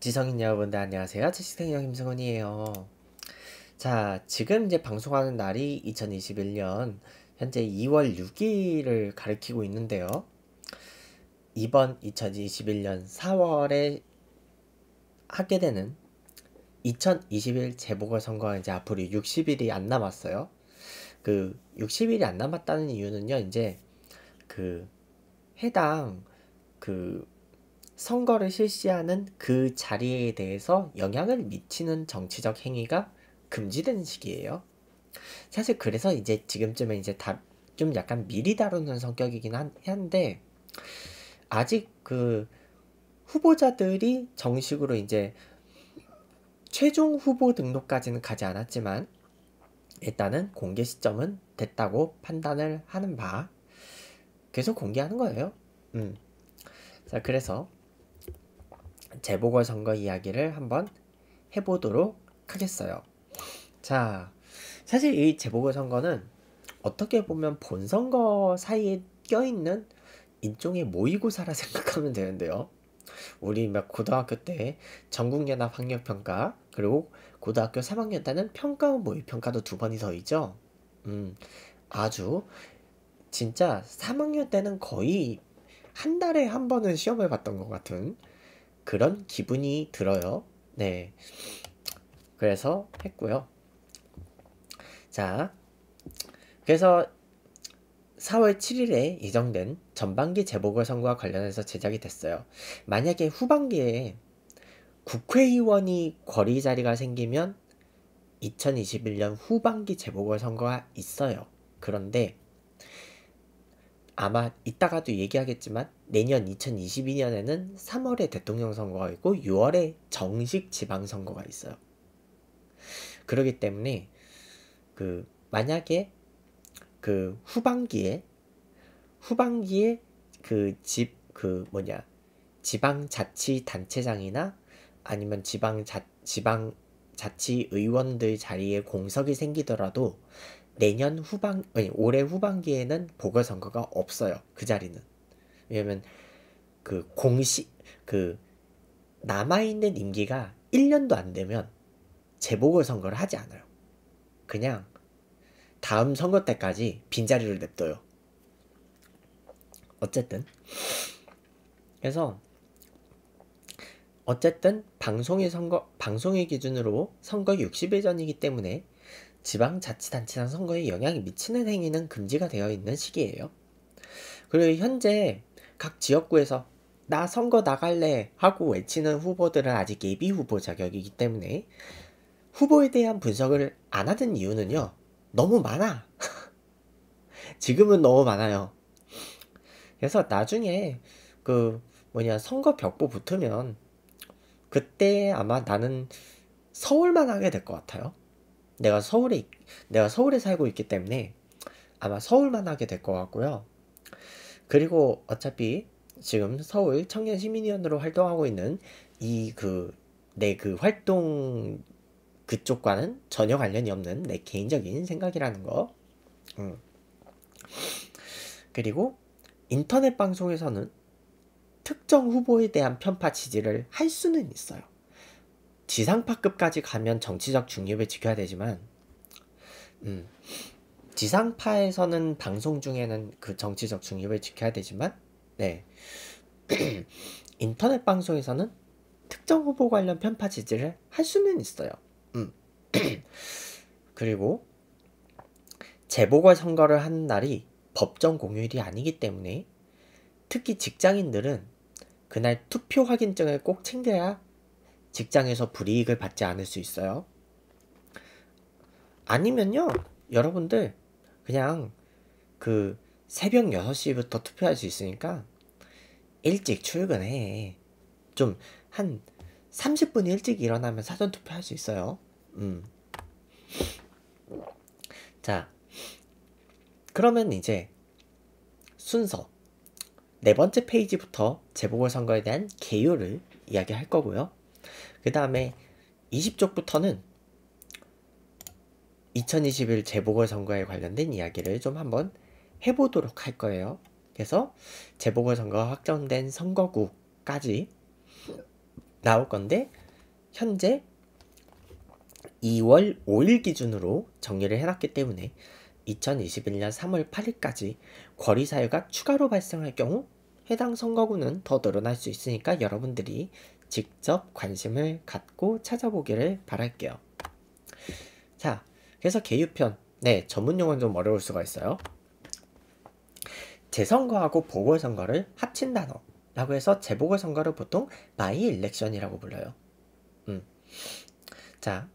지성인 여러분들 안녕하세요. 채식생형 김승원이에요. 자, 지금 이제 방송하는 날이 2021년 현재 2월 6일을 가리키고 있는데요. 이번 2021년 4월에 하게 되는 2021 재보궐선거가 이제 앞으로 60일이 안 남았어요. 그 60일이 안 남았다는 이유는요, 이제 그 해당 그 선거를 실시하는 그 자리에 대해서 영향을 미치는 정치적 행위가 금지된 시기예요. 사실 그래서 이제 지금쯤에 이제 다 좀 약간 미리 다루는 성격이긴 한, 한데 아직 그 후보자들이 정식으로 이제 최종 후보 등록까지는 가지 않았지만 일단은 공개 시점은 됐다고 판단을 하는 바 계속 공개하는 거예요. 음. 자 그래서 재보궐선거 이야기를 한번 해보도록 하겠어요. 자, 사실 이 재보궐선거는 어떻게 보면 본선거 사이에 껴있는 일종의 모의고사라 생각하면 되는데요. 우리 막 고등학교 때 전국연합 학력평가 그리고 고등학교 3학년 때는 평가 후 모의평가도 두 번이 더 있죠. 음, 아주 진짜 3학년 때는 거의 한 달에 한 번은 시험을 봤던 것 같은 그런 기분이 들어요. 네. 그래서 했고요. 자, 그래서 4월 7일에 예정된 전반기 재보궐선거와 관련해서 제작이 됐어요. 만약에 후반기에 국회의원이 거리 자리가 생기면 2021년 후반기 재보궐선거가 있어요. 그런데 아마 이따가도 얘기하겠지만 내년 2022년에는 3월에 대통령 선거가 있고 6월에 정식 지방 선거가 있어요. 그러기 때문에 그 만약에 그 후반기에 후반기에 그 집그 그 뭐냐 지방 자치 단체장이나 아니면 지방 자 지방 자치 의원들 자리에 공석이 생기더라도 내년 후반 아니 올해 후반기에는 보궐 선거가 없어요. 그 자리는 왜냐면 그 공식 그 남아 있는 임기가 1년도 안 되면 재보궐 선거를 하지 않아요. 그냥 다음 선거 때까지 빈자리를 냅둬요. 어쨌든 그래서 어쨌든 방송의 선거 방송의 기준으로 선거 60일 전이기 때문에 지방자치단체장 선거에 영향이 미치는 행위는 금지가 되어 있는 시기예요. 그리고 현재 각 지역구에서 나 선거 나갈래 하고 외치는 후보들은 아직 예비 후보 자격이기 때문에 후보에 대한 분석을 안 하던 이유는요. 너무 많아. 지금은 너무 많아요. 그래서 나중에 그 뭐냐 선거 벽보 붙으면 그때 아마 나는 서울만 하게 될 것 같아요. 내가 서울에 내가 서울에 살고 있기 때문에 아마 서울만 하게 될 것 같고요. 그리고 어차피 지금 서울 청년 시민위원으로 활동하고 있는 이 그 내그 그 활동 그쪽과는 전혀 관련이 없는 내 개인적인 생각이라는 거. 음. 그리고 인터넷 방송에서는 특정 후보에 대한 편파 지지를 할 수는 있어요. 지상파급까지 가면 정치적 중립을 지켜야 되지만 음, 지상파에서는 방송 중에는 그 정치적 중립을 지켜야 되지만 네 인터넷 방송에서는 특정 후보 관련 편파 지지를 할 수는 있어요. 음. 그리고 재보궐 선거를 하는 날이 법정 공휴일이 아니기 때문에 특히 직장인들은 그날 투표 확인증을 꼭 챙겨야 직장에서 불이익을 받지 않을 수 있어요. 아니면요, 여러분들 그냥 그 새벽 6시부터 투표할 수 있으니까 일찍 출근해. 좀 한 30분 일찍 일어나면 사전 투표할 수 있어요. 음. 자, 그러면 이제 순서 네 번째 페이지부터 재보궐선거에 대한 개요를 이야기할 거고요. 그 다음에 20쪽부터는 2021 재보궐선거에 관련된 이야기를 좀 한번 해보도록 할 거예요. 그래서 재보궐선거가 확정된 선거구까지 나올 건데 현재 2월 5일 기준으로 정리를 해놨기 때문에 2021년 3월 8일까지 거리 사유가 추가로 발생할 경우 해당 선거구는 더 늘어날 수 있으니까 여러분들이 직접 관심을 갖고 찾아보기를 바랄게요. 자, 그래서 개유편. 네, 전문 용어는 좀 어려울 수가 있어요. 재선거하고 보궐선거를 합친 단어라고 해서 재보궐선거를 보통 마이 일렉션이라고 불러요. 음. 자,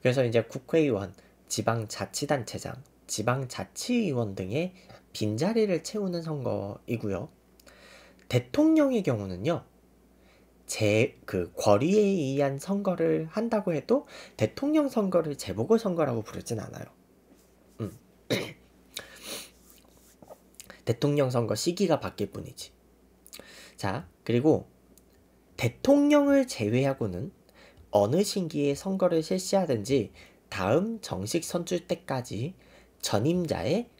그래서 이제 국회의원, 지방자치단체장, 지방자치의원 등의 빈자리를 채우는 선거이고요. 대통령의 경우는요. 제그 거리에 의한 선거를 한다고 해도 대통령 선거를 재보궐 선거라고 부르진 않아요. 음. 대통령 선거 시기가 바뀔 뿐이지. 자, 그리고 대통령을 제외하고는 어느 신기에 선거를 실시하든지 다음 정식 선출 때까지 전임자의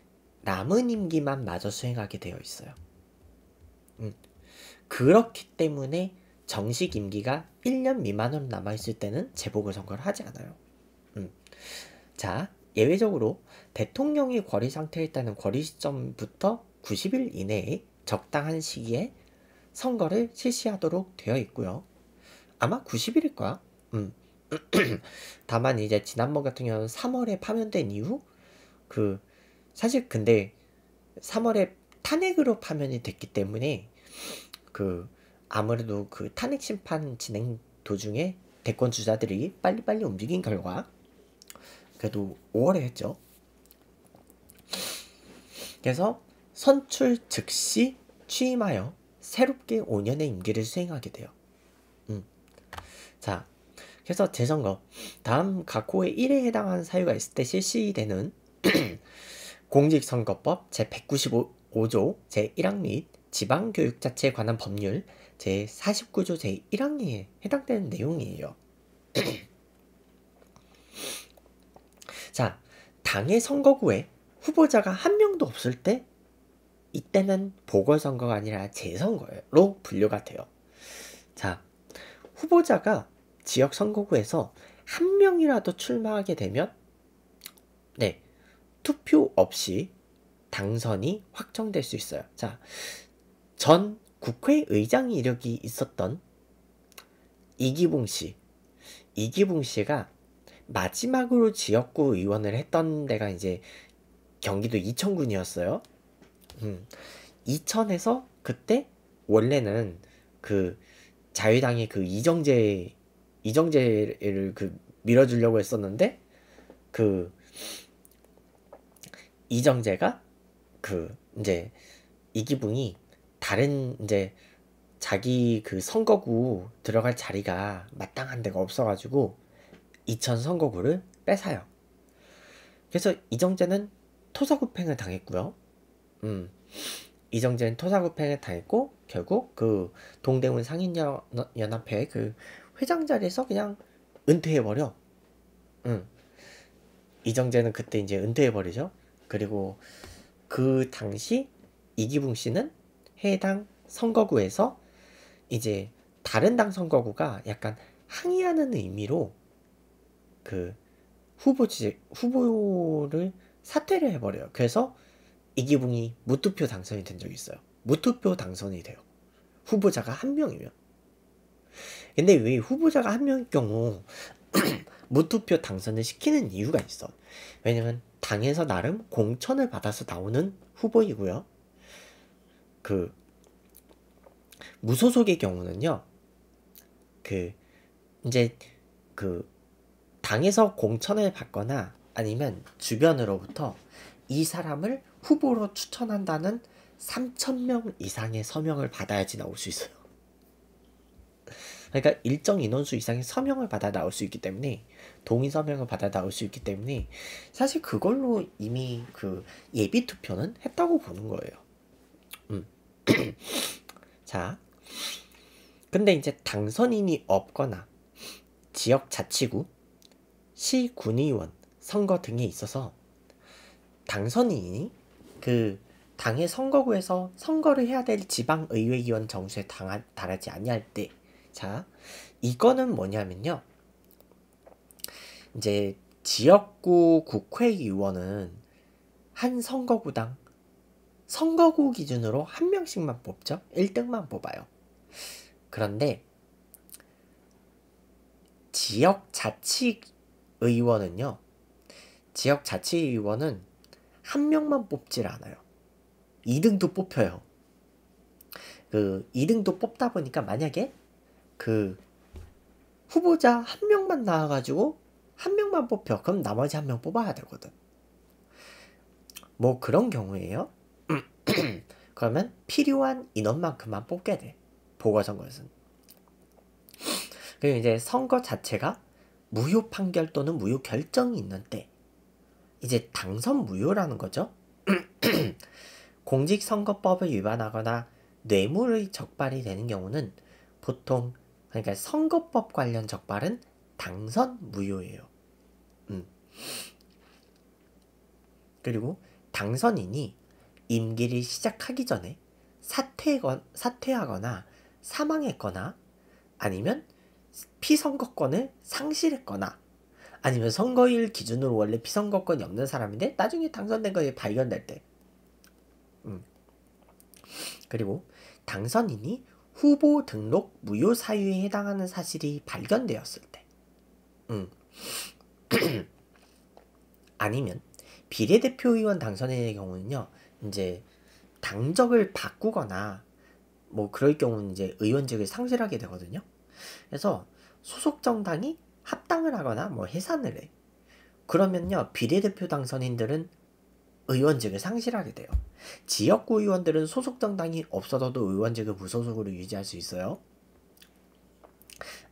남은 임기만 마저 수행하게 되어 있어요. 음. 그렇기 때문에 정식 임기가 1년 미만으로 남아있을 때는 재보궐선거를 하지 않아요. 음. 자, 예외적으로 대통령이 권리 상태에 있다는 권리 시점부터 90일 이내에 적당한 시기에 선거를 실시하도록 되어 있고요. 아마 90일일 거야. 음. 다만 이제 지난번 같은 경우는 3월에 파면된 이후 그 사실 근데 3월에 탄핵으로 파면이 됐기 때문에 그 아무래도 그 탄핵 심판 진행 도중에 대권 주자들이 빨리빨리 움직인 결과 그래도 5월에 했죠. 그래서 선출 즉시 취임하여 새롭게 5년의 임기를 수행하게 돼요. 음. 자, 그래서 재선거 다음 각 호의 1에 해당하는 사유가 있을 때 실시되는 공직선거법 제195조 제1항 및지방교육자체에 관한 법률 제49조 제1항에 해당되는 내용이에요. 자, 당의 선거구에 후보자가 한 명도 없을 때 이때는 보궐선거가 아니라 재선거로 분류가 돼요. 자, 후보자가 지역 선거구에서 한 명이라도 출마하게 되면 네, 투표 없이 당선이 확정될 수 있어요. 자, 전 국회의장 이력이 있었던 이기봉 씨. 이기봉 씨가 마지막으로 지역구 의원을 했던 데가 이제 경기도 이천군이었어요. 음. 이천에서 그때 원래는 그 자유당이 그 이정재 이정재를 그 밀어주려고 했었는데 그 이정재가 그 이제 이기붕이 다른 이제 자기 그 선거구 들어갈 자리가 마땅한 데가 없어가지고 이천 선거구를 뺏어요. 그래서 이정재는 토사구팽을 당했고요. 음, 이정재는 토사구팽을 당했고 결국 그 동대문 상인연합회 그 회장 자리에서 그냥 은퇴해버려. 음, 이정재는 그때 이제 은퇴해버리죠. 그리고 그 당시 이기붕 씨는 해당 선거구에서 이제 다른 당 선거구가 약간 항의하는 의미로 그 후보지 후보를 사퇴를 해버려요. 그래서 이기붕이 무투표 당선이 된 적이 있어요. 무투표 당선이 돼요. 후보자가 한 명이면. 근데 왜 후보자가 한 명일 경우 무투표 당선을 시키는 이유가 있어. 왜냐면 당에서 나름 공천을 받아서 나오는 후보이고요. 그 무소속의 경우는요. 그 이제 그 당에서 공천을 받거나 아니면 주변으로부터 이 사람을 후보로 추천한다는 3,000명 이상의 서명을 받아야지 나올 수 있어요. 그러니까 일정 인원수 이상의 서명을 받아 나올 수 있기 때문에 동의 서명을 받아 나올 수 있기 때문에 사실 그걸로 이미 그 예비 투표는 했다고 보는 거예요. 음. 자, 근데 이제 당선인이 없거나 지역 자치구, 시 군의원 선거 등에 있어서 당선인이 그 당의 선거구에서 선거를 해야 될 지방의회의원 정수에 당 달하지 아니할 때, 자 이거는 뭐냐면요, 이제 지역구 국회의원은 한 선거구당 선거구 기준으로 한 명씩만 뽑죠. 1등만 뽑아요. 그런데 지역 자치 의원은요. 지역 자치 의원은 한 명만 뽑질 않아요. 2등도 뽑혀요. 그 2등도 뽑다 보니까 만약에 그 후보자 한 명만 나와가지고 한 명만 뽑혀. 그럼 나머지 한 명 뽑아야 되거든. 뭐 그런 경우에요. 그러면 필요한 인원만큼만 뽑게 돼. 보궐선거에서는. 그리고 이제 선거 자체가 무효 판결 또는 무효 결정이 있는 때 이제 당선 무효라는 거죠. 공직선거법을 위반하거나 뇌물의 적발이 되는 경우는 보통 그러니까 선거법 관련 적발은 당선 무효예요. 음. 그리고 당선인이 임기를 시작하기 전에 사퇴건, 사퇴하거나 사망했거나 아니면 피선거권을 상실했거나 아니면 선거일 기준으로 원래 피선거권이 없는 사람인데 나중에 당선된 것이 발견될 때 음. 그리고 당선인이 후보 등록 무효 사유에 해당하는 사실이 발견되었을 때 음. 아니면 비례대표 의원 당선인의 경우는요 이제 당적을 바꾸거나 뭐 그럴 경우는 이제 의원직을 상실하게 되거든요. 그래서 소속 정당이 합당을 하거나 뭐 해산을 해. 그러면요 비례대표 당선인들은 의원직을 상실하게 돼요. 지역구 의원들은 소속 정당이 없어져도 의원직을 무소속으로 유지할 수 있어요.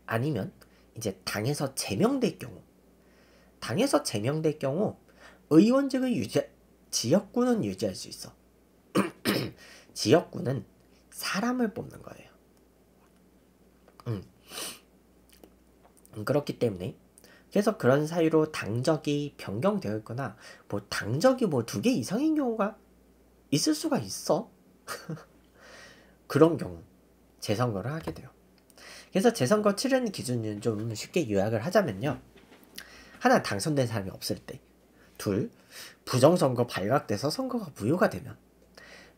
아니면 이제 당에서 제명될 경우, 당에서 제명될 경우 의원직을 유지 지역구는 유지할 수 있어. 지역구는 사람을 뽑는 거예요. 음. 음 그렇기 때문에 그래서 그런 사유로 당적이 변경되어 있거나 뭐 당적이 뭐 두 개 이상인 경우가 있을 수가 있어. 그런 경우 재선거를 하게 돼요. 그래서 재선거 치르는 기준은 좀 쉽게 요약을 하자면요. 하나 당선된 사람이 없을 때, 둘 부정선거 발각돼서 선거가 무효가 되면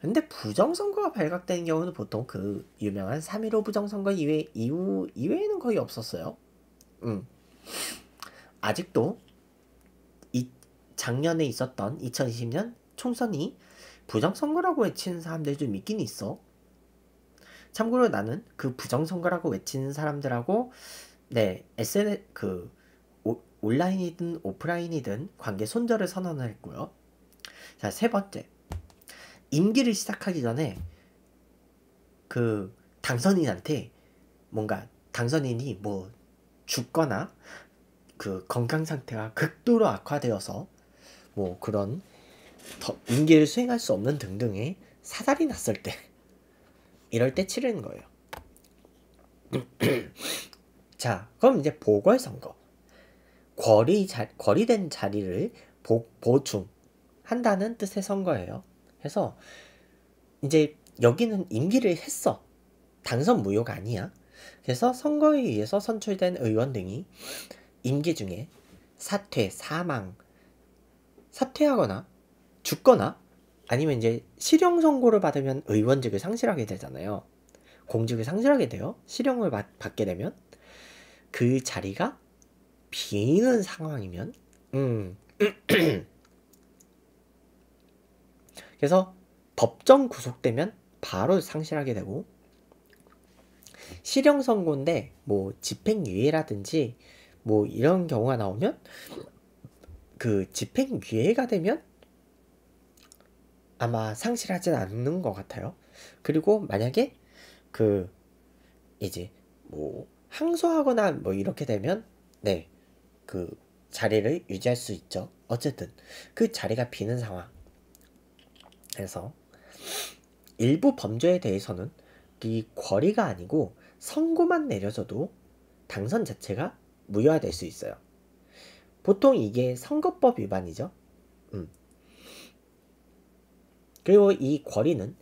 근데 부정선거가 발각된 경우는 보통 그 유명한 3.15 부정선거 이외, 이후, 이외에는 거의 없었어요. 음. 아직도 이 작년에 있었던 2020년 총선이 부정선거라고 외치는 사람들좀 있긴 있어. 참고로 나는 그 부정선거라고 외치는 사람들하고 네, SNS 그 온라인이든 오프라인이든 관계 손절을 선언을 했고요. 자, 세 번째. 임기를 시작하기 전에 그 당선인한테 뭔가 당선인이 뭐 죽거나 그 건강 상태가 극도로 악화되어서 뭐 그런 더 임기를 수행할 수 없는 등등의 사달이 났을 때 이럴 때 치르는 거예요. 자, 그럼 이제 보궐선거. 거리 자, 거리된 자리를 보, 보충한다는 뜻의 선거예요. 그래서 이제 여기는 임기를 했어. 당선 무효가 아니야. 그래서 선거에 의해서 선출된 의원 등이 임기 중에 사퇴, 사망, 사퇴하거나 죽거나 아니면 이제 실형 선고를 받으면 의원직을 상실하게 되잖아요. 공직을 상실하게 돼요. 실형을 받, 받게 되면 그 자리가 비는 상황이면 음. 그래서 법정 구속되면 바로 상실하게 되고 실형 선고인데 뭐 집행유예라든지 뭐 이런 경우가 나오면 그 집행유예가 되면 아마 상실하진 않는 것 같아요. 그리고 만약에 그 이제 뭐 항소하거나 뭐 이렇게 되면 네그 자리를 유지할 수 있죠. 어쨌든 그 자리가 비는 상황. 그서 일부 범죄에 대해서는 이 권리가 아니고 선고만 내려져도 당선 자체가 무효화될 수 있어요. 보통 이게 선거법 위반이죠. 음. 그리고 이 권리는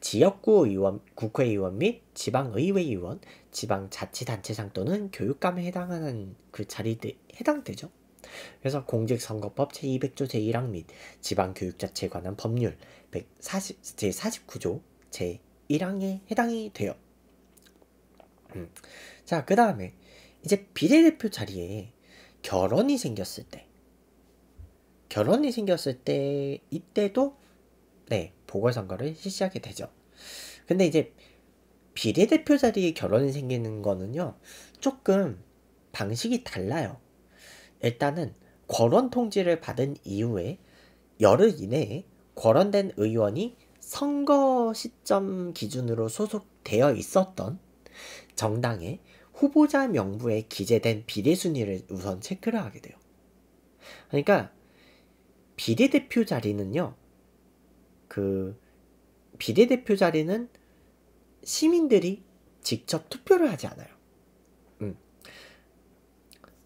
지역구 의원, 국회의원 및 지방의회 의원, 지방 자치단체장 또는 교육감에 해당하는 그 자리에 해당되죠. 그래서 공직선거법 제200조 제1항 및 지방교육자체에 관한 법률 140, 제49조 제1항에 해당이 돼요. 음. 자, 그 다음에 이제 비례대표 자리에 결혼이 생겼을 때 결혼이 생겼을 때 이때도 네, 보궐선거를 실시하게 되죠. 근데 이제 비례대표 자리에 결혼이 생기는 거는요, 조금 방식이 달라요. 일단은 거론 통지를 받은 이후에 열흘 이내에 거론된 의원이 선거 시점 기준으로 소속되어 있었던 정당의 후보자 명부에 기재된 비례 순위를 우선 체크를 하게 돼요. 그러니까 비례대표 자리는요. 그 비례대표 자리는 시민들이 직접 투표를 하지 않아요. 음.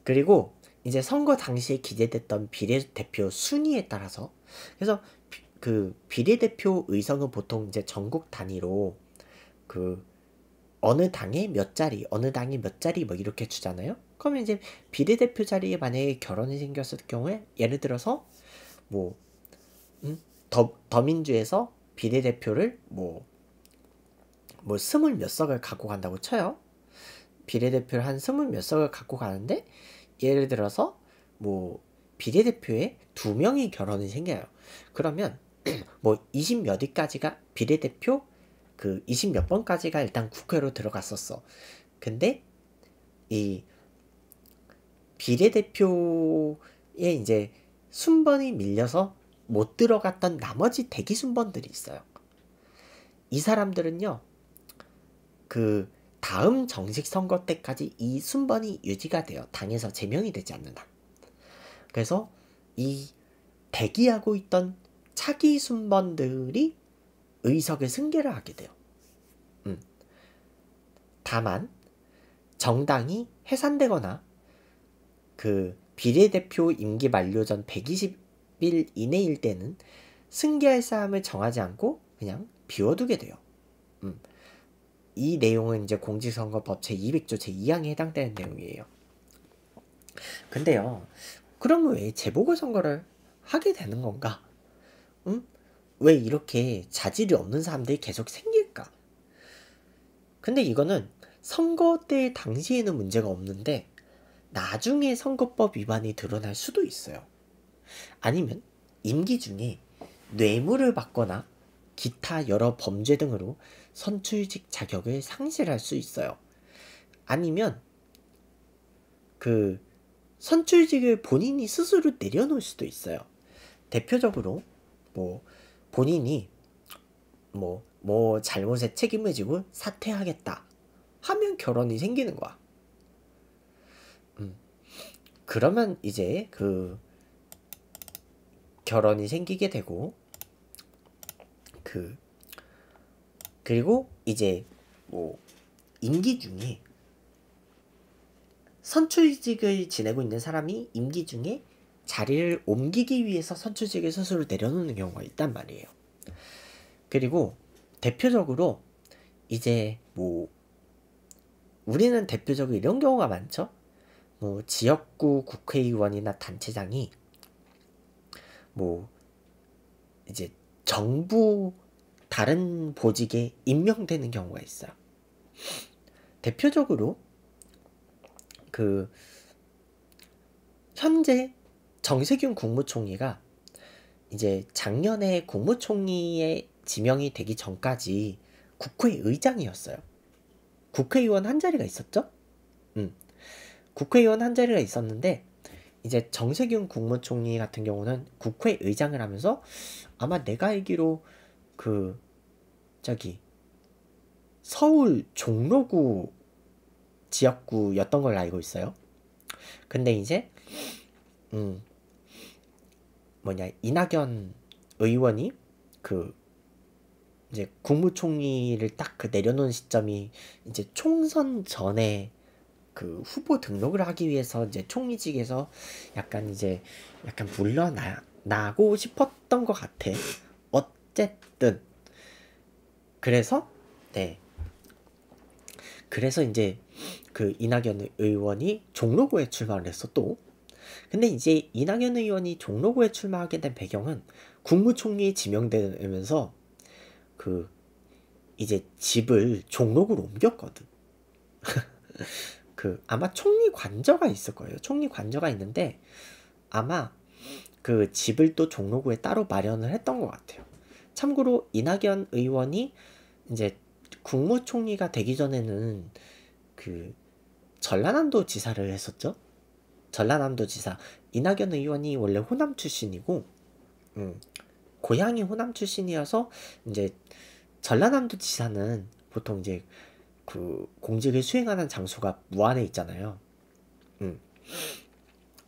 그리고 이제 선거 당시에 기재됐던 비례대표 순위에 따라서 그래서 비, 그 비례대표 의석은 보통 이제 전국 단위로 그 어느 당에 몇 자리, 어느 당에 몇 자리 뭐 이렇게 주잖아요. 그러면 이제 비례대표 자리에 만약에 결혼이 생겼을 경우에 예를 들어서 뭐 음, 더, 더민주에서 비례대표를 뭐뭐 스물 몇 석을 갖고 간다고 쳐요. 비례대표를 한 스물 몇 석을 갖고 가는데 예를 들어서 뭐 비례대표에 두 명이 결혼이 생겨요. 그러면 뭐 이십 몇 위까지가 비례대표 그 이십 몇 번까지가 일단 국회로 들어갔었어. 근데 이 비례대표에 이제 순번이 밀려서 못 들어갔던 나머지 대기 순번들이 있어요. 이 사람들은요, 그 다음 정식 선거 때까지 이 순번이 유지가 돼요. 당에서 제명이 되지 않는 한. 그래서 이 대기하고 있던 차기 순번들이 의석의 승계를 하게 돼요. 음. 다만 정당이 해산되거나 그 비례대표 임기 만료 전 120일 이내일 때는 승계할 사람을 정하지 않고 그냥 비워두게 돼요. 음. 이 내용은 이제 공직선거법 제200조 제2항에 해당되는 내용이에요. 근데요. 그러면 왜 재보궐선거를 하게 되는 건가? 응? 왜 이렇게 자질이 없는 사람들이 계속 생길까? 근데 이거는 선거 때 당시에는 문제가 없는데 나중에 선거법 위반이 드러날 수도 있어요. 아니면 임기 중에 뇌물을 받거나 기타 여러 범죄 등으로 선출직 자격을 상실할 수 있어요. 아니면 그 선출직을 본인이 스스로 내려놓을 수도 있어요. 대표적으로 뭐 본인이 뭐뭐 뭐, 뭐 잘못에 책임을 지고 사퇴하겠다 하면 결혼이 생기는 거야. 음. 그러면 이제 그 결혼이 생기게 되고 그 그리고 이제 뭐 임기 중에 선출직을 지내고 있는 사람이 임기 중에 자리를 옮기기 위해서 선출직을 스스로 내려놓는 경우가 있단 말이에요. 그리고 대표적으로 이제 뭐 우리는 대표적으로 이런 경우가 많죠. 뭐 지역구 국회의원이나 단체장이 뭐 이제 정부 다른 보직에 임명되는 경우가 있어요. 대표적으로 그 현재 정세균 국무총리가 이제 작년에 국무총리에 지명이 되기 전까지 국회의장이었어요. 국회의원 한 자리가 있었죠? 음. 국회의원 한 자리가 있었는데 이제 정세균 국무총리 같은 경우는 국회의장을 하면서 아마 내가 알기로 그 저기 서울 종로구 지역구였던 걸 알고 있어요. 근데 이제 음 뭐냐 이낙연 의원이 그 이제 국무총리를 딱 그 내려놓은 시점이 이제 총선 전에 그 후보 등록을 하기 위해서 이제 총리직에서 약간 이제 약간 물러나고 싶었던 것 같아. 어쨌든 그래서 네 그래서 이제 그 이낙연 의원이 종로구에 출마를 했어 또 근데 이제 이낙연 의원이 종로구에 출마하게 된 배경은 국무총리 지명되면서 그 이제 집을 종로구로 옮겼거든 그 아마 총리 관저가 있을 거예요 총리 관저가 있는데 아마 그 집을 또 종로구에 따로 마련을 했던 것 같아요 참고로 이낙연 의원이 이제 국무총리가 되기 전에는 그 전라남도 지사를 했었죠. 전라남도 지사 이낙연 의원이 원래 호남 출신이고 음, 고향이 호남 출신이어서 이제 전라남도 지사는 보통 이제 그 공직을 수행하는 장소가 무안에 있잖아요. 음.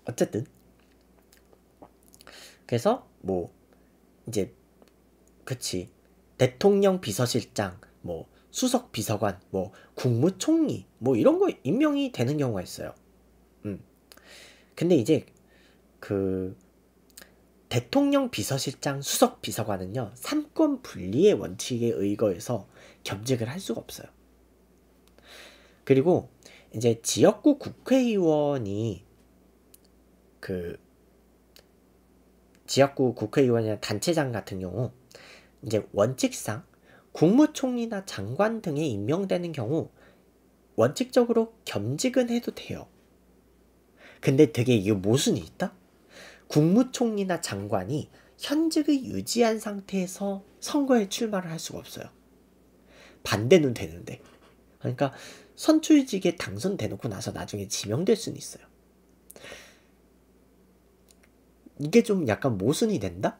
어쨌든 그래서 뭐 이제 그치. 대통령 비서실장, 뭐 수석 비서관, 뭐 국무총리, 뭐 이런 거 임명이 되는 경우가 있어요. 음. 근데 이제 그 대통령 비서실장 수석 비서관은요 삼권 분리의 원칙에 의거해서 겸직을 할 수가 없어요. 그리고 이제 지역구 국회의원이 그 지역구 국회의원이나 단체장 같은 경우 이제 원칙상 국무총리나 장관 등에 임명되는 경우 원칙적으로 겸직은 해도 돼요. 근데 되게 이게 모순이 있다? 국무총리나 장관이 현직을 유지한 상태에서 선거에 출마를 할 수가 없어요. 반대는 되는데. 그러니까 선출직에 당선되놓고 나서 나중에 지명될 수는 있어요. 이게 좀 약간 모순이 된다?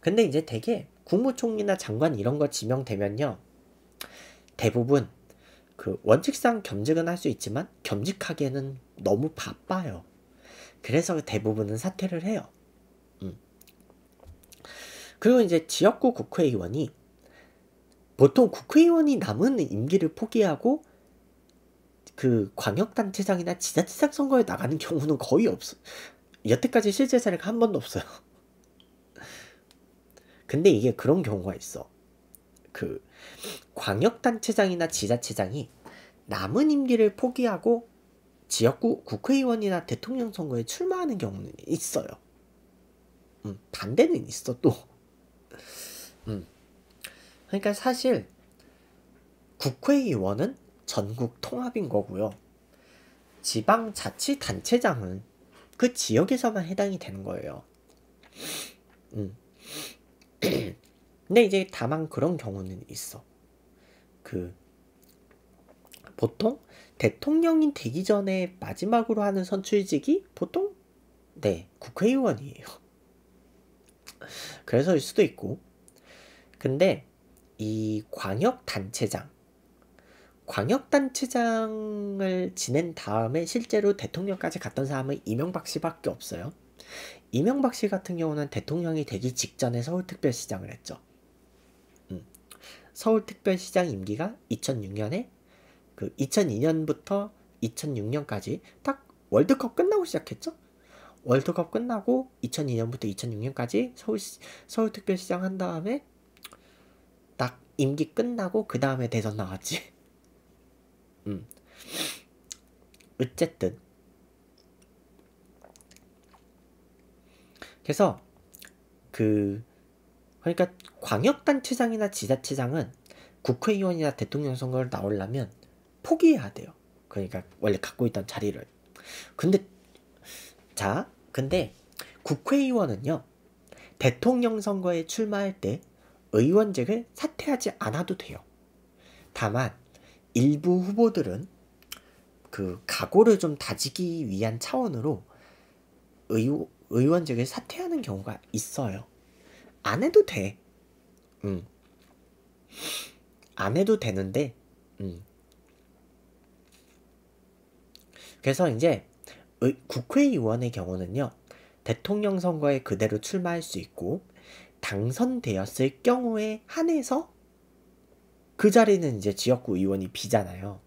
근데 이제 되게 국무총리나 장관 이런 거 지명되면요. 대부분 그 원칙상 겸직은 할 수 있지만 겸직하기에는 너무 바빠요. 그래서 대부분은 사퇴를 해요. 음. 그리고 이제 지역구 국회의원이 보통 국회의원이 남은 임기를 포기하고 그 광역단체장이나 지자체장 선거에 나가는 경우는 거의 없어. 여태까지 실제 사례가 한 번도 없어요. 근데 이게 그런 경우가 있어. 그 광역단체장이나 지자체장이 남은 임기를 포기하고 지역구 국회의원이나 대통령 선거에 출마하는 경우는 있어요. 음, 반대는 있어 또. 음. 그러니까 사실 국회의원은 전국 통합인 거고요. 지방자치단체장은 그 지역에서만 해당이 되는 거예요. 음. 근데 이제 다만 그런 경우는 있어. 그 보통 대통령이 되기 전에 마지막으로 하는 선출직이 보통 네 국회의원이에요. 그래서일 수도 있고. 근데 이 광역단체장 광역단체장을 지낸 다음에 실제로 대통령까지 갔던 사람은 이명박 씨밖에 없어요. 이명박 씨 같은 경우는 대통령이 되기 직전에 서울특별시장을 했죠. 음. 서울특별시장 임기가 2006년에 그 2002년부터 2006년까지 딱 월드컵 끝나고 시작했죠. 월드컵 끝나고 2002년부터 2006년까지 서울 서울특별시장 한 다음에 딱 임기 끝나고 그 다음에 대선 나왔지. 음. 어쨌든 그래서 그 그러니까 광역단체장이나 지자체장은 국회의원이나 대통령 선거를 나오려면 포기해야 돼요. 그러니까 원래 갖고 있던 자리를. 근데 자, 근데 국회의원은요. 대통령 선거에 출마할 때 의원직을 사퇴하지 않아도 돼요. 다만 일부 후보들은 그 각오를 좀 다지기 위한 차원으로 의원 의원직을 사퇴하는 경우가 있어요. 안 해도 돼. 음. 안 해도 되는데, 음. 그래서 이제 의, 국회의원의 경우는요, 대통령 선거에 그대로 출마할 수 있고, 당선되었을 경우에 한해서 그 자리는 이제 지역구 의원이 비잖아요.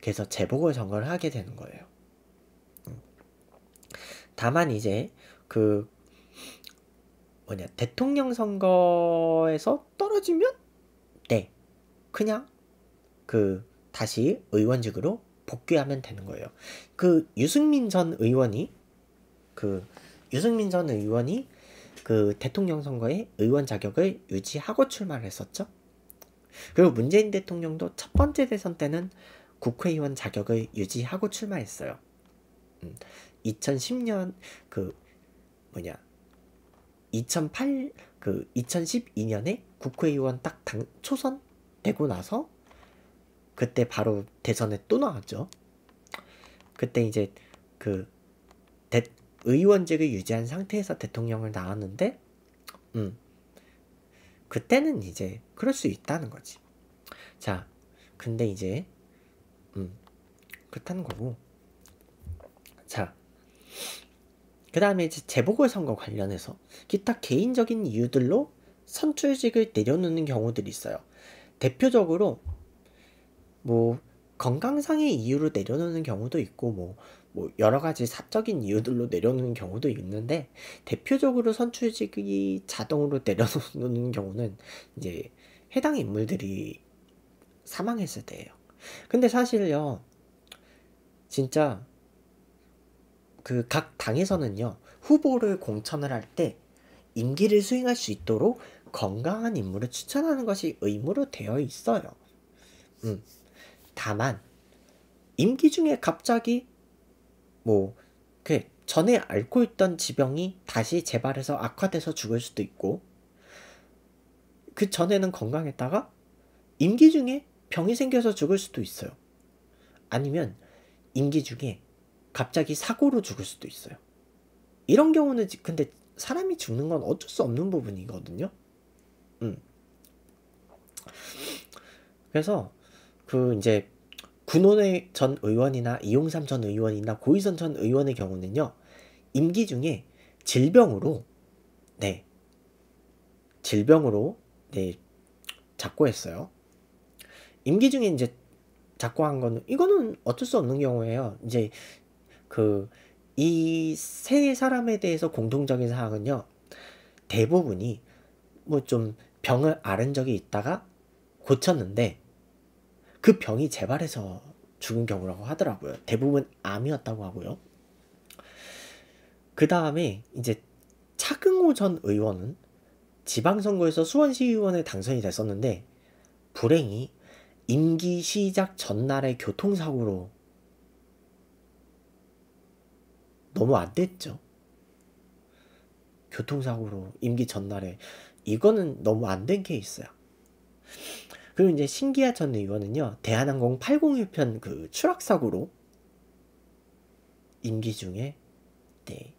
그래서 재보궐 선거를 하게 되는 거예요. 다만 이제 그 뭐냐 대통령 선거에서 떨어지면 네 그냥 그 다시 의원직으로 복귀하면 되는 거예요. 그 유승민 전 의원이 그 유승민 전 의원이 그 대통령 선거에 의원 자격을 유지하고 출마를 했었죠. 그리고 문재인 대통령도 첫 번째 대선 때는 국회의원 자격을 유지하고 출마했어요. 2010년 음, 그 뭐냐 2008 그 2012년에 국회의원 딱 당, 초선 되고 나서 그때 바로 대선에 또 나왔죠. 그때 이제 그 대, 의원직을 유지한 상태에서 대통령을 나왔는데 음 그때는 이제 그럴 수 있다는 거지. 자, 근데 이제 음 그렇다는 거고. 자, 그 다음에 이제 재보궐선거 관련해서 기타 개인적인 이유들로 선출직을 내려놓는 경우들이 있어요. 대표적으로 뭐 건강상의 이유로 내려놓는 경우도 있고 뭐, 뭐 여러 가지 사적인 이유들로 내려놓는 경우도 있는데 대표적으로 선출직이 자동으로 내려놓는 경우는 이제 해당 인물들이 사망했을 때예요. 근데 사실요 진짜 그각 당에서는요 후보를 공천을 할 때 임기를 수행할 수 있도록 건강한 인물을 추천하는 것이 의무로 되어 있어요. 음, 다만 임기 중에 갑자기 뭐 그 전에 앓고 있던 지병이 다시 재발해서 악화돼서 죽을 수도 있고 그 전에는 건강했다가 임기 중에 병이 생겨서 죽을 수도 있어요. 아니면 임기 중에 갑자기 사고로 죽을 수도 있어요. 이런 경우는 근데 사람이 죽는 건 어쩔 수 없는 부분이거든요. 음. 그래서 그 이제 군원의 전 의원이나 이용삼 전 의원이나 고희선 전 의원의 경우는요. 임기 중에 질병으로 네. 질병으로 네. 작고했어요. 임기 중에 이제 작고한 거는 이거는 어쩔 수 없는 경우예요. 이제 그이세 사람에 대해서 공통적인 사항은요. 대부분이 뭐 좀 병을 앓은 적이 있다가 고쳤는데 그 병이 재발해서 죽은 경우라고 하더라고요. 대부분 암이었다고 하고요. 그 다음에 이제 차승호 전 의원은 지방선거에서 수원시의원에 당선이 됐었는데 불행히 임기 시작 전날에 교통사고로 너무 안 됐죠. 교통사고로 임기 전날에 이거는 너무 안 된 케이스야. 그리고 이제 신기하 전 의원은요. 대한항공 802편 그 추락사고로 임기 중에 네.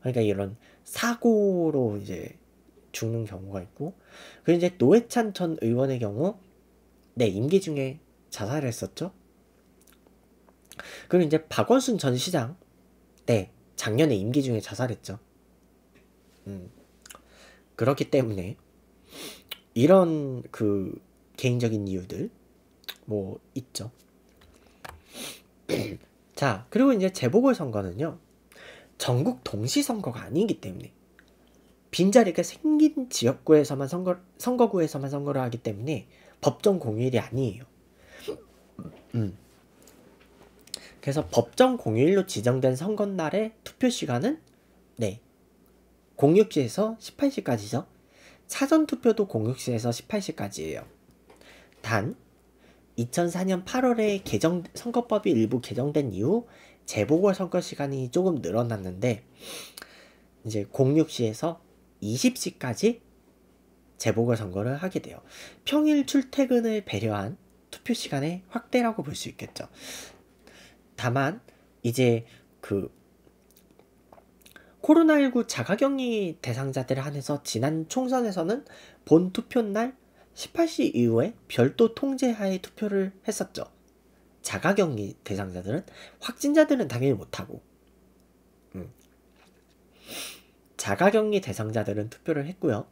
그러니까 이런 사고로 이제 죽는 경우가 있고 그리고 이제 노회찬 전 의원의 경우 네 임기 중에 자살 했었죠. 그리고 이제 박원순 전 시장 때 작년에 임기 중에 자살했죠. 음. 그렇기 때문에 이런 그 개인적인 이유들 뭐 있죠. 자, 그리고 이제 재보궐 선거는요. 전국 동시 선거가 아니기 때문에 빈자리가 생긴 지역구에서만 선거 선거구에서만 선거를 하기 때문에 법정 공휴일이 아니에요. 음. 그래서 법정 공휴일로 지정된 선거날의 투표 시간은 네공6시에서 18시까지죠. 사전 투표도 공6시에서 18시까지예요. 단 2004년 8월에 개정 선거법이 일부 개정된 이후 재보궐 선거 시간이 조금 늘어났는데 이제 공6시에서 20시까지 재보궐 선거를 하게 돼요. 평일 출퇴근을 배려한 투표 시간의 확대라고 볼 수 있겠죠. 다만 이제 그 코로나19 자가격리 대상자들 한해서 지난 총선에서는 본 투표 날 18시 이후에 별도 통제하에 투표를 했었죠. 자가격리 대상자들은 확진자들은 당연히 못하고 음. 자가격리 대상자들은 투표를 했고요.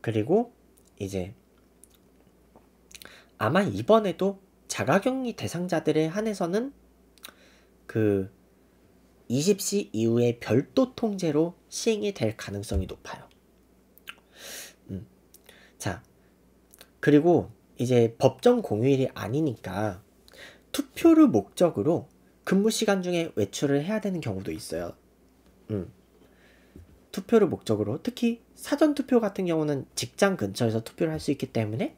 그리고 이제 아마 이번에도 자가격리 대상자들에 한해서는 그 20시 이후에 별도 통제로 시행이 될 가능성이 높아요. 음. 자, 그리고 이제 법정 공휴일이 아니니까 투표를 목적으로 근무 시간 중에 외출을 해야 되는 경우도 있어요. 음. 투표를 목적으로 특히 사전 투표 같은 경우는 직장 근처에서 투표를 할 수 있기 때문에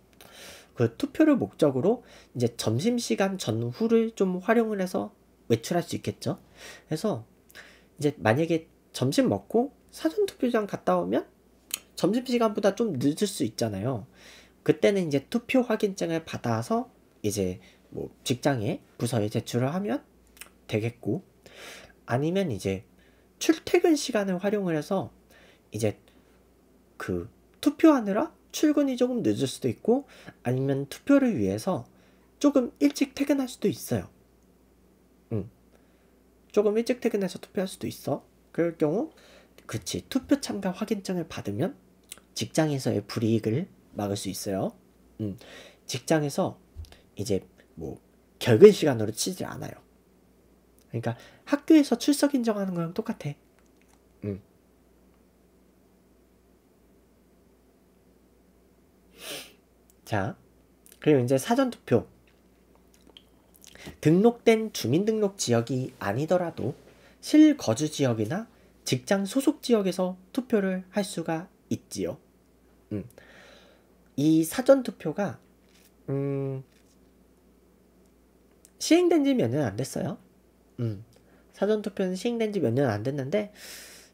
그 투표를 목적으로 이제 점심시간 전후를 좀 활용을 해서 외출할 수 있겠죠. 그래서 이제 만약에 점심 먹고 사전 투표장 갔다 오면 점심 시간보다 좀 늦을 수 있잖아요. 그때는 이제 투표 확인증을 받아서 이제 뭐 직장에 부서에 제출을 하면 되겠고 아니면 이제 출퇴근 시간을 활용을 해서 이제 그 투표하느라 출근이 조금 늦을 수도 있고 아니면 투표를 위해서 조금 일찍 퇴근할 수도 있어요. 조금 일찍 퇴근해서 투표할 수도 있어. 그럴 경우 그치 투표 참가 확인증을 받으면 직장에서의 불이익을 막을 수 있어요. 음, 직장에서 이제 뭐 결근 시간으로 치지 않아요. 그러니까 학교에서 출석 인정하는 거랑 똑같아. 음. 자, 그리고 이제 사전 투표. 등록된 주민등록 지역이 아니더라도 실거주 지역이나 직장 소속 지역에서 투표를 할 수가 있지요. 음. 이 사전 투표가 음, 시행된 지 몇 년 안 됐어요. 음. 사전 투표는 시행된 지 몇 년 안 됐는데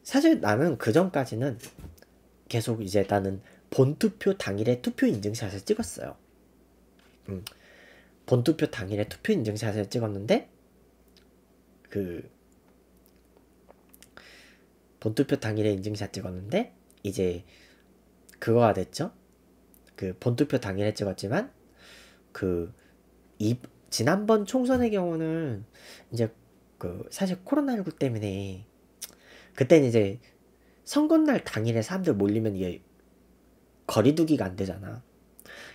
사실 나는 그 전까지는 계속 이제 나는 본 투표 당일에 투표 인증샷을 찍었어요. 음. 본투표 당일에 투표 인증샷을 찍었는데 그 본투표 당일에 인증샷 찍었는데 이제 그거가 됐죠. 그 본투표 당일에 찍었지만 그이 지난번 총선의 경우는 이제 그 사실 코로나19 때문에 그때는 이제 선거날 당일에 사람들 몰리면 이게 거리두기가 안 되잖아.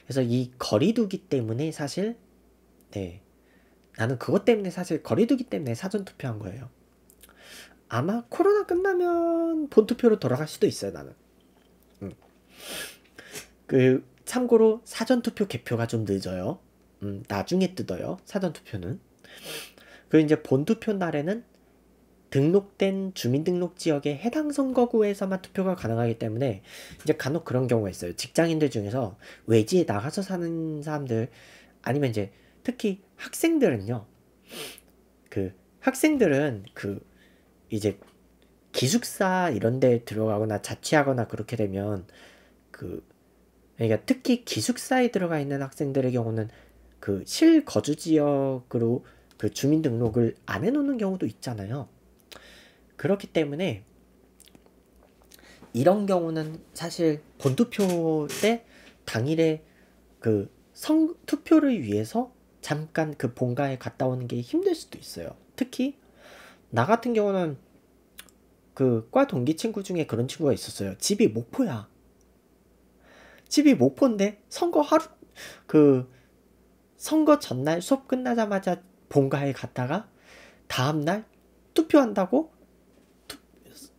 그래서 이 거리두기 때문에 사실 네. 나는 그것 때문에 사실 거리두기 때문에 사전 투표한 거예요. 아마 코로나 끝나면 본 투표로 돌아갈 수도 있어요, 나는. 음. 그 참고로 사전 투표 개표가 좀 늦어요. 음, 나중에 뜯어요. 사전 투표는. 그 이제 본 투표 날에는 등록된 주민등록 지역에 해당 선거구에서만 투표가 가능하기 때문에 이제 간혹 그런 경우가 있어요. 직장인들 중에서 외지에 나가서 사는 사람들 아니면 이제 특히 학생들은요. 그 학생들은 그 이제 기숙사 이런 데 들어가거나 자취하거나 그렇게 되면 그 그러니까 특히 기숙사에 들어가 있는 학생들의 경우는 그 실거주 지역으로 그 주민등록을 안 해놓는 경우도 있잖아요. 그렇기 때문에 이런 경우는 사실 본투표 때 당일에 그 성 투표를 위해서 잠깐 그 본가에 갔다 오는 게 힘들 수도 있어요. 특히 나 같은 경우는 그 과 동기 친구 중에 그런 친구가 있었어요. 집이 목포야. 집이 목포인데 선거 하루 그 선거 전날 수업 끝나자마자 본가에 갔다가 다음날 투표한다고 투,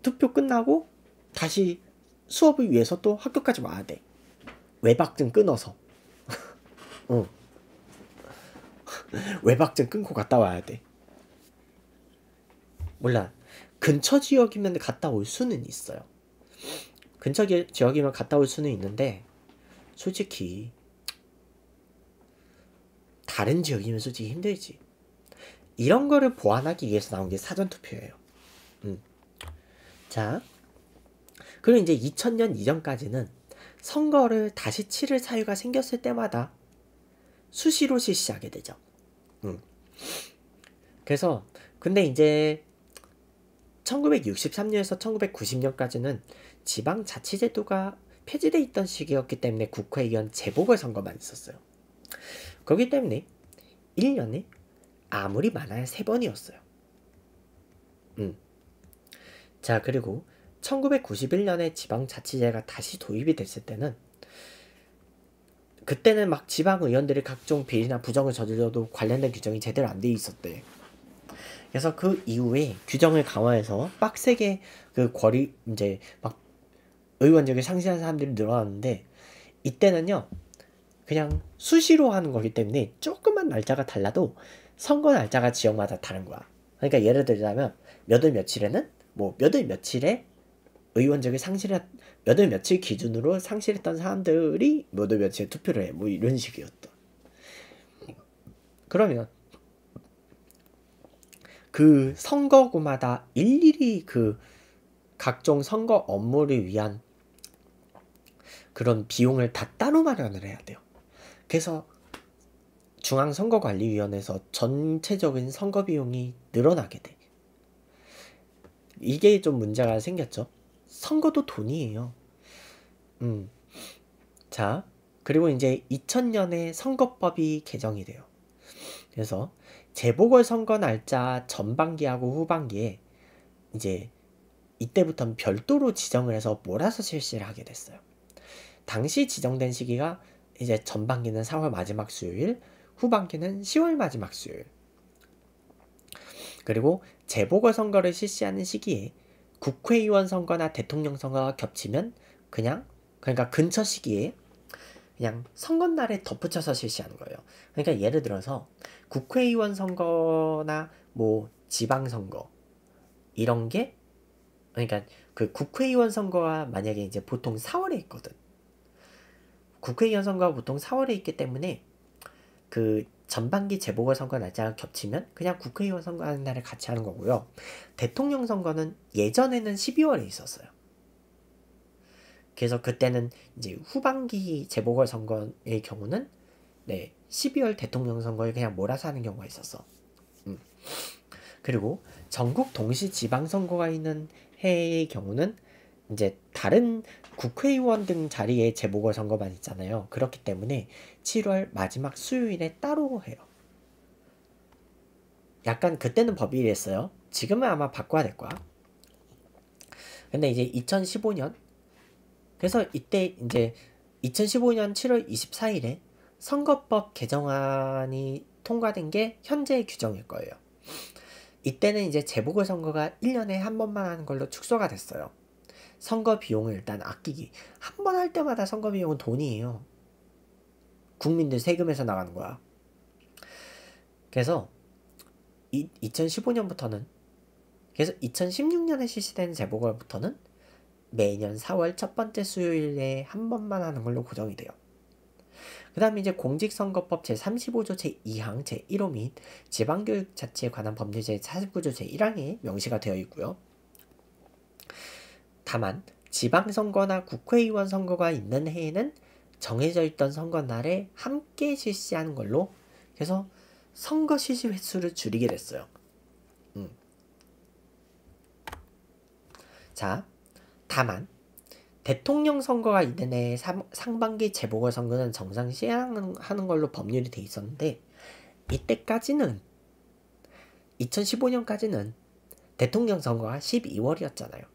투표 끝나고 다시 수업을 위해서 또 학교까지 와야 돼. 외박증 끊어서. 응. 어. 외박증 끊고 갔다 와야 돼. 몰라. 근처 지역이면 갔다 올 수는 있어요. 근처 지역이면 갔다 올 수는 있는데 솔직히 다른 지역이면 솔직히 힘들지. 이런 거를 보완하기 위해서 나온 게 사전투표예요. 음. 자, 그리고 이제 2000년 이전까지는 선거를 다시 치를 사유가 생겼을 때마다 수시로 실시하게 되죠. 그래서 근데 이제 1963년에서 1990년까지는 지방자치제도가 폐지돼 있던 시기였기 때문에 국회의원 재보궐선거만 있었어요. 그렇기 때문에 1년에 아무리 많아야 3번이었어요. 음. 자 그리고 1991년에 지방자치제가 다시 도입이 됐을 때는 그때는 막 지방 의원들이 각종 비리나 부정을 저질러도 관련된 규정이 제대로 안 돼 있었대. 그래서 그 이후에 규정을 강화해서 빡세게 그 거리 이제 막 의원직을 상실한 사람들이 늘어났는데 이때는요 그냥 수시로 하는 거기 때문에 조금만 날짜가 달라도 선거 날짜가 지역마다 다른 거야. 그러니까 예를 들자면 몇 월 며칠에는 뭐 몇 월 며칠에 의원직을 상실했 몇월 며칠 기준으로 상실했던 사람들이 몇월 며칠 투표를 해. 뭐 이런 식이었던. 그러면 그 선거구마다 일일이 그 각종 선거 업무를 위한 그런 비용을 다 따로 마련을 해야 돼요. 그래서 중앙선거관리위원회에서 전체적인 선거 비용이 늘어나게 돼. 이게 좀 문제가 생겼죠. 선거도 돈이에요. 음. 자, 그리고 이제 2000년에 선거법이 개정이 돼요. 그래서 재보궐선거 날짜 전반기하고 후반기에 이제 이때부터는 별도로 지정을 해서 몰아서 실시를 하게 됐어요. 당시 지정된 시기가 이제 전반기는 4월 마지막 수요일, 후반기는 10월 마지막 수요일. 그리고 재보궐선거를 실시하는 시기에 국회의원 선거나 대통령 선거가 겹치면 그냥 그러니까 근처 시기에 그냥 선거 날에 덧붙여서 실시하는 거예요. 그러니까 예를 들어서 국회의원 선거나 뭐 지방 선거 이런 게 그러니까 그 국회의원 선거가 만약에 이제 보통 4월에 있거든. 국회의원 선거가 보통 4월에 있기 때문에 그 전반기 재보궐선거 날짜랑 겹치면 그냥 국회의원 선거하는 날을 같이 하는 거고요. 대통령 선거는 예전에는 12월에 있었어요. 그래서 그때는 이제 후반기 재보궐 선거의 경우는 네 12월 대통령 선거에 그냥 몰아서 하는 경우가 있었어. 음. 그리고 전국 동시 지방 선거가 있는 해의 경우는 이제 다른 국회의원 등 자리에 재보궐 선거만 있잖아요. 그렇기 때문에 7월 마지막 수요일에 따로 해요. 약간 그때는 법일이랬어요 지금은 아마 바꿔야 될 거야. 근데 이제 2015년 그래서 이때 이제 2015년 7월 24일에 선거법 개정안이 통과된 게 현재의 규정일 거예요. 이때는 이제 재보궐선거가 1년에 한 번만 하는 걸로 축소가 됐어요. 선거 비용을 일단 아끼기. 한 번 할 때마다 선거 비용은 돈이에요. 국민들 세금에서 나가는 거야. 그래서 이, 2015년부터는 그래서 2016년에 실시된 재보궐부터는 매년 4월 첫 번째 수요일에 한 번만 하는 걸로 고정이 돼요. 그 다음에 이제 공직선거법 제35조 제2항 제1호 및 지방교육자치에 관한 법률 제49조 제1항에 명시가 되어 있고요. 다만 지방선거나 국회의원 선거가 있는 해에는 정해져 있던 선거날에 함께 실시하는 걸로 그래서 선거 실시 횟수를 줄이게 됐어요. 음. 자, 다만 대통령 선거가 있는 해 상반기 재보궐선거는 정상 시행하는 걸로 법률이 돼 있었는데 이때까지는 2015년까지는 대통령 선거가 12월이었잖아요.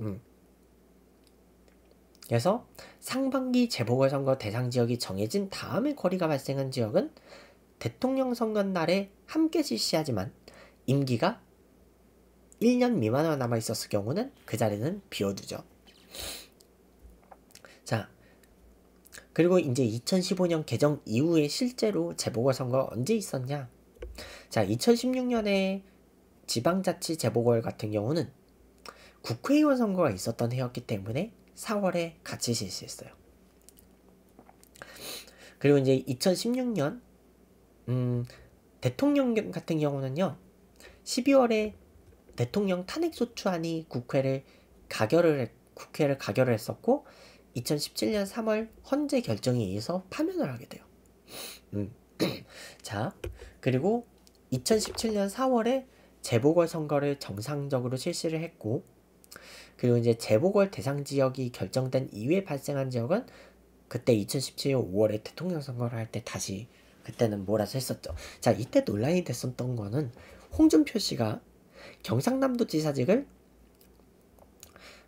음. 그래서 상반기 재보궐선거 대상 지역이 정해진 다음에 거리가 발생한 지역은 대통령 선거 날에 함께 실시하지만 임기가 1년 미만으로 남아 있었을 경우는 그 자리는 비워두죠. 자, 그리고 이제 2015년 개정 이후에 실제로 재보궐선거 언제 있었냐? 자, 2016년에 지방자치 재보궐 같은 경우는 국회의원 선거가 있었던 해였기 때문에 4월에 같이 실시했어요. 그리고 이제 2016년 음, 대통령 같은 경우는요. 12월에 대통령 탄핵 소추안이 국회를 가결을 국회를 가결을 했었고 2017년 3월 헌재 결정에 의해서 파면을 하게 돼요. 음. 자, 그리고 2017년 4월에 재보궐 선거를 정상적으로 실시를 했고 그리고 이제 재보궐 대상 지역이 결정된 이후에 발생한 지역은 그때 2017년 5월에 대통령 선거를 할 때 다시 그때는 몰아서 했었죠. 자, 이때 논란이 됐었던 거는 홍준표 씨가 경상남도 지사직을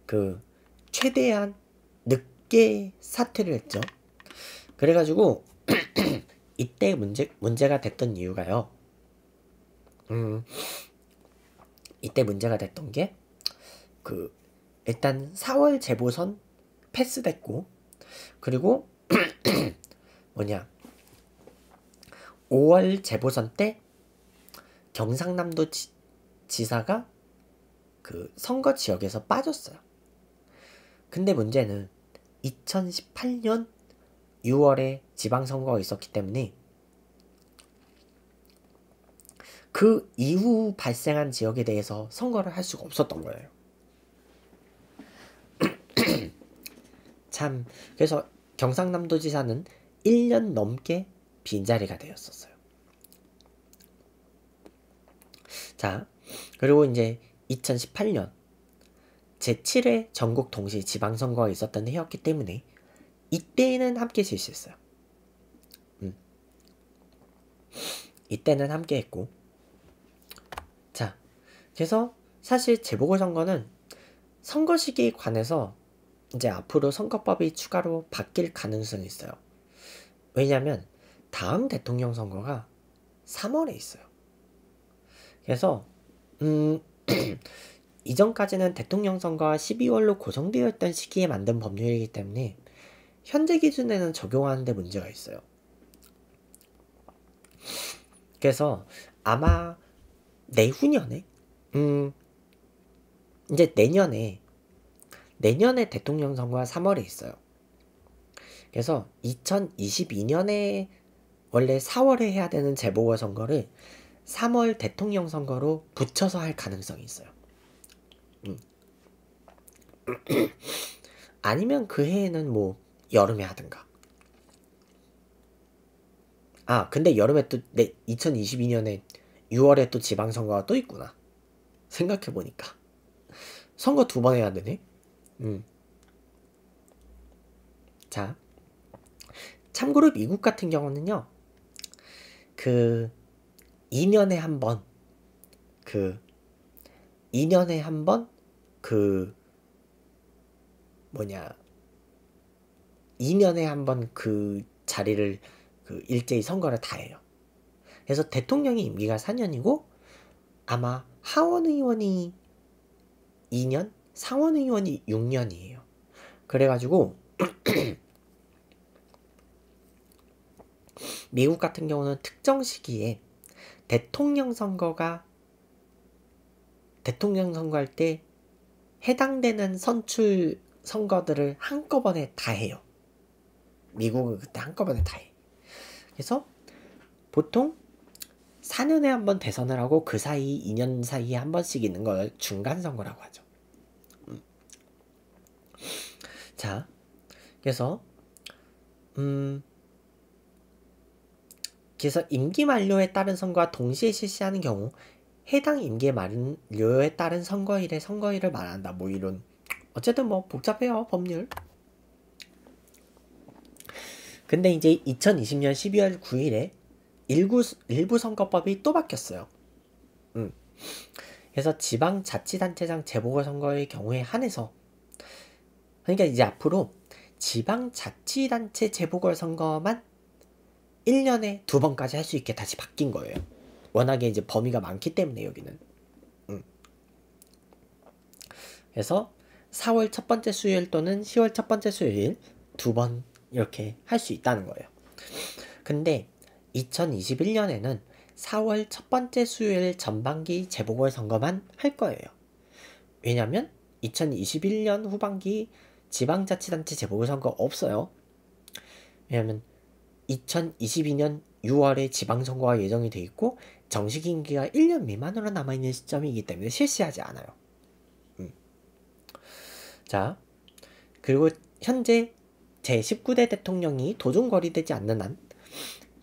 그 최대한 늦게 사퇴를 했죠. 그래가지고 이때 문제 문제가 됐던 이유가요. 음 이때 문제가 됐던 게그 일단 4월 재보선 패스됐고 그리고 뭐냐 5월 재보선 때 경상남도 지, 지사가 그 선거 지역에서 빠졌어요. 근데 문제는 2018년 6월에 지방선거가 있었기 때문에 그 이후 발생한 지역에 대해서 선거를 할 수가 없었던 거예요. 참 그래서 경상남도지사는 1년 넘게 빈자리가 되었었어요. 자, 그리고 이제 2018년 제7회 전국 동시 지방선거가 있었던 해였기 때문에 이때는 함께 실시했어요. 음. 이때는 함께 했고 자, 그래서 사실 재보궐선거는 선거 시기에 관해서 이제 앞으로 선거법이 추가로 바뀔 가능성이 있어요. 왜냐하면 다음 대통령 선거가 3월에 있어요. 그래서 음, 이전까지는 대통령 선거가 12월로 고정되어 있던 시기에 만든 법률이기 때문에 현재 기준에는 적용하는데 문제가 있어요. 그래서 아마 내후년에 음, 이제 내년에 내년에 대통령 선거가 3월에 있어요. 그래서 2022년에 원래 4월에 해야 되는 재보궐 선거를 3월 대통령 선거로 붙여서 할 가능성이 있어요. 음. 아니면 그 해에는 뭐 여름에 하든가. 아, 근데 여름에 또 내 2022년에 6월에 또 지방선거가 또 있구나. 생각해보니까. 선거 두 번 해야 되네? 음. 자, 참고로 미국 같은 경우는요, 그 2년에 한 번, 그 2년에 한 번, 그 뭐냐, 2년에 한 번 그 자리를 그 일제히 선거를 다 해요. 그래서 대통령이 임기가 4년이고 아마 하원 의원이 2년 상원의원이 6년이에요. 그래가지고 미국 같은 경우는 특정 시기에 대통령 선거가 대통령 선거할 때 해당되는 선출 선거들을 한꺼번에 다 해요. 미국은 그때 한꺼번에 다 해. 그래서 보통 4년에 한 번 대선을 하고 그 사이 2년 사이에 한 번씩 있는 걸 중간 선거라고 하죠. 그래서 음 그래서 임기 만료에 따른 선거와 동시에 실시하는 경우 해당 임기의 만료에 따른 선거일에 선거일을 말한다. 뭐 이런 어쨌든 뭐 복잡해요 법률. 근데 이제 2020년 12월 9일에 일부, 일부 선거법이 또 바뀌었어요. 음. 그래서 지방자치단체장 재보궐선거의 경우에 한해서 그러니까 이제 앞으로 지방자치단체 재보궐선거만 1년에 두 번까지 할 수 있게 다시 바뀐 거예요. 워낙에 이제 범위가 많기 때문에 여기는. 음. 그래서 4월 첫 번째 수요일 또는 10월 첫 번째 수요일 두 번 이렇게 할 수 있다는 거예요. 근데 2021년에는 4월 첫 번째 수요일 전반기 재보궐선거만 할 거예요. 왜냐면 2021년 후반기 지방자치단체 재보궐선거 없어요. 왜냐면 2022년 6월에 지방선거가 예정이 돼 있고 정식 임기가 1년 미만으로 남아있는 시점이기 때문에 실시하지 않아요. 음. 자, 그리고 현재 제19대 대통령이 도중거리되지 않는 한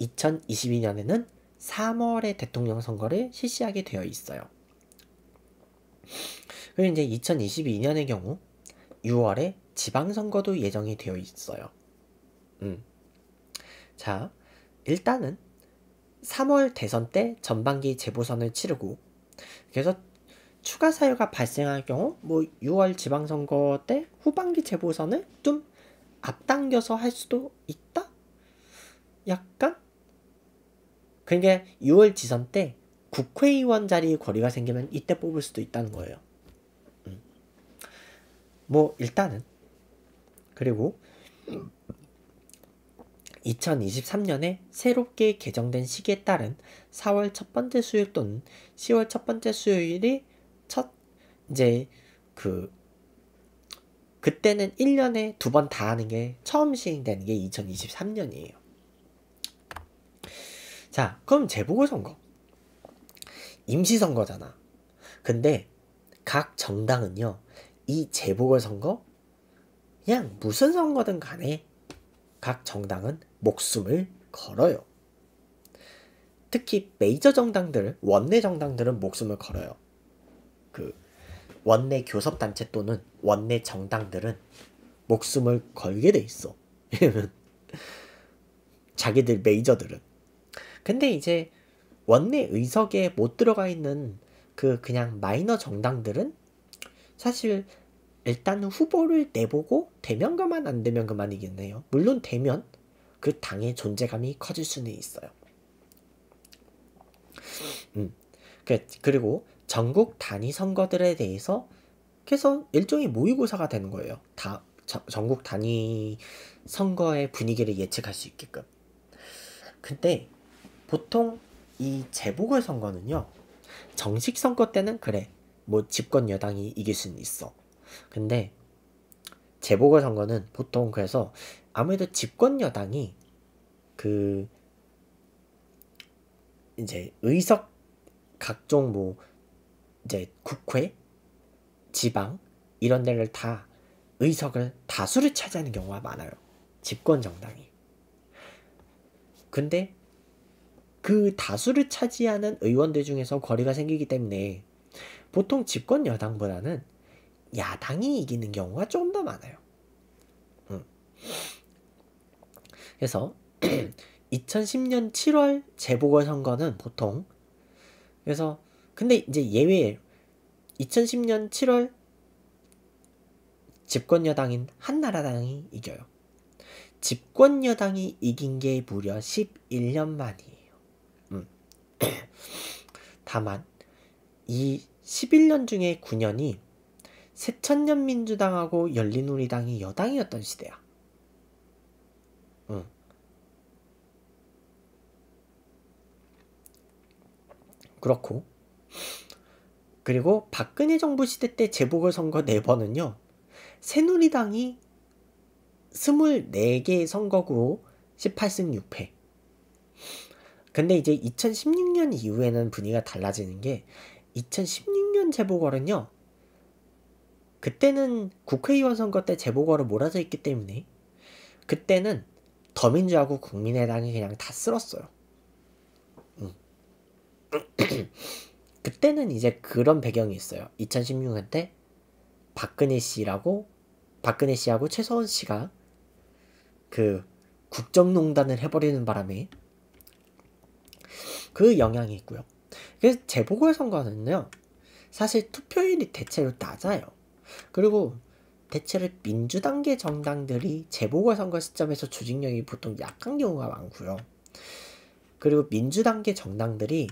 2022년에는 3월에 대통령 선거를 실시하게 되어 있어요. 그리고 이제 2022년의 경우 6월에 지방선거도 예정이 되어 있어요. 음. 자, 일단은 3월 대선 때 전반기 재보선을 치르고 그래서 추가 사유가 발생할 경우 뭐 6월 지방선거 때 후반기 재보선을 좀 앞당겨서 할 수도 있다? 약간? 그러니까 6월 지선 때 국회의원 자리 거리가 생기면 이때 뽑을 수도 있다는 거예요. 음. 뭐 일단은 그리고 2023년에 새롭게 개정된 시기에 따른 4월 첫 번째 수요일 또는 10월 첫 번째 수요일이 첫 이제 그 그때는 1년에 두 번 다 하는 게 처음 시행되는 게 2023년이에요. 자, 그럼 재보궐선거. 임시선거잖아. 근데 각 정당은요, 이 재보궐선거 그냥 무슨 선거든 간에 각 정당은 목숨을 걸어요. 특히 메이저 정당들, 원내 정당들은 목숨을 걸어요. 그 원내 교섭단체 또는 원내 정당들은 목숨을 걸게 돼 있어. 자기들 메이저들은. 근데 이제 원내 의석에 못 들어가 있는 그 그냥 마이너 정당들은 사실 일단은 후보를 내보고 대면 그만 안 되면 그만이겠네요. 물론 되면그 당의 존재감이 커질 수는 있어요. 음. 그, 그리고 전국 단위 선거들에 대해서 계속 일종의 모의고사가 되는 거예요. 다 저, 전국 단위 선거의 분위기를 예측할 수 있게끔. 근데 보통 이 재보궐 선거는요. 정식 선거 때는 그래. 뭐 집권 여당이 이길 수는 있어. 근데 재보궐선거는 보통 그래서 아무래도 집권 여당이 그 이제 의석 각종 뭐 이제 국회 지방 이런 데를 다 의석을 다수를 차지하는 경우가 많아요. 집권 정당이. 근데 그 다수를 차지하는 의원들 중에서 거리가 생기기 때문에 보통 집권 여당보다는 야당이 이기는 경우가 좀 더 많아요. 음. 그래서 2010년 7월 재보궐선거는 보통 그래서 근데 이제 예외 2010년 7월 집권 여당인 한나라당이 이겨요. 집권 여당이 이긴 게 무려 11년 만이에요. 음. 다만 이 11년 중에 9년이 새천년 민주당하고 열린우리당이 여당이었던 시대야. 응. 그렇고 그리고 박근혜 정부 시대 때 재보궐선거 4번은요. 새누리당이 24개 선거구 18승 6패. 근데 이제 2016년 이후에는 분위기가 달라지는 게 2016년 재보궐은요. 그때는 국회의원 선거 때 재보궐로 몰아져 있기 때문에 그때는 더민주하고 국민의당이 그냥 다 쓸었어요. 음. 그때는 이제 그런 배경이 있어요. 2016년 때 박근혜 씨라고 박근혜 씨하고 최서원 씨가 그 국정농단을 해버리는 바람에 그 영향이 있고요. 그래서 재보궐선거는요, 사실 투표율이 대체로 낮아요. 그리고 대체로 민주당계 정당들이 재보궐선거 시점에서 조직력이 보통 약한 경우가 많고요. 그리고 민주당계 정당들이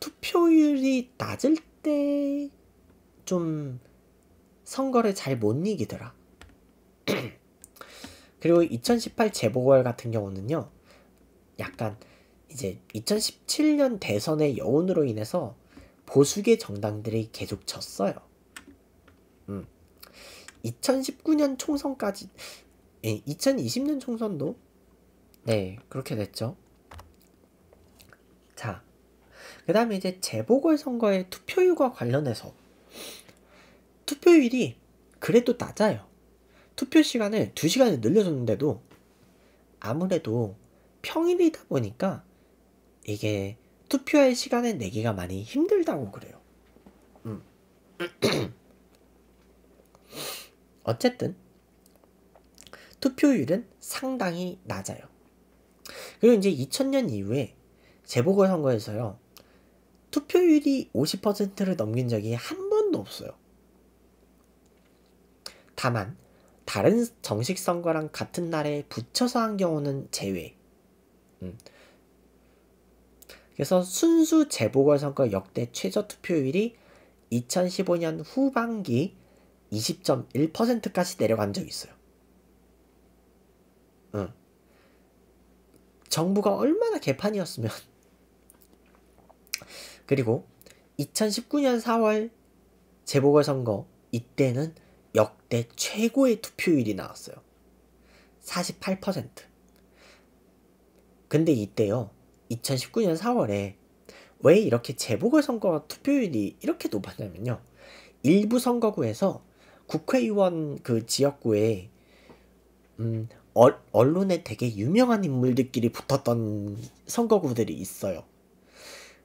투표율이 낮을 때 좀 선거를 잘 못 이기더라. 그리고 2018 재보궐 같은 경우는요. 약간 이제 2017년 대선의 여운으로 인해서 보수계 정당들이 계속 졌어요. 음. 2019년 총선까지 예, 2020년 총선도 네 그렇게 됐죠. 자, 그 다음에 이제 재보궐선거의 투표율과 관련해서 투표율이 그래도 낮아요. 투표 시간을 2시간을 늘려줬는데도 아무래도 평일이다 보니까 이게 투표할 시간을 내기가 많이 힘들다고 그래요. 음. 어쨌든 투표율은 상당히 낮아요. 그리고 이제 2000년 이후에 재보궐선거에서요. 투표율이 50%를 넘긴 적이 한 번도 없어요. 다만 다른 정식 선거랑 같은 날에 붙여서 한 경우는 제외. 음. 그래서 순수 재보궐선거 역대 최저 투표율이 2015년 후반기 20.1%까지 내려간 적이 있어요. 응. 어. 정부가 얼마나 개판이었으면. 그리고 2019년 4월 재보궐선거 이때는 역대 최고의 투표율이 나왔어요. 48%. 근데 이때요. 2019년 4월에 왜 이렇게 재보궐선거 투표율이 이렇게 높았냐면요. 일부 선거구에서 국회의원 그 지역구에 음, 어, 언론에 되게 유명한 인물들끼리 붙었던 선거구들이 있어요.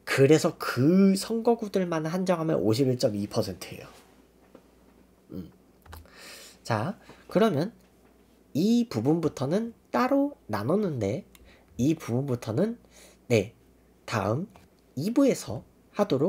그래서 그 선거구들만 한정하면 51.2%예요. 음. 자, 그러면 이 부분부터는 따로 나눴는데 이 부분부터는 네, 다음 2부에서 하도록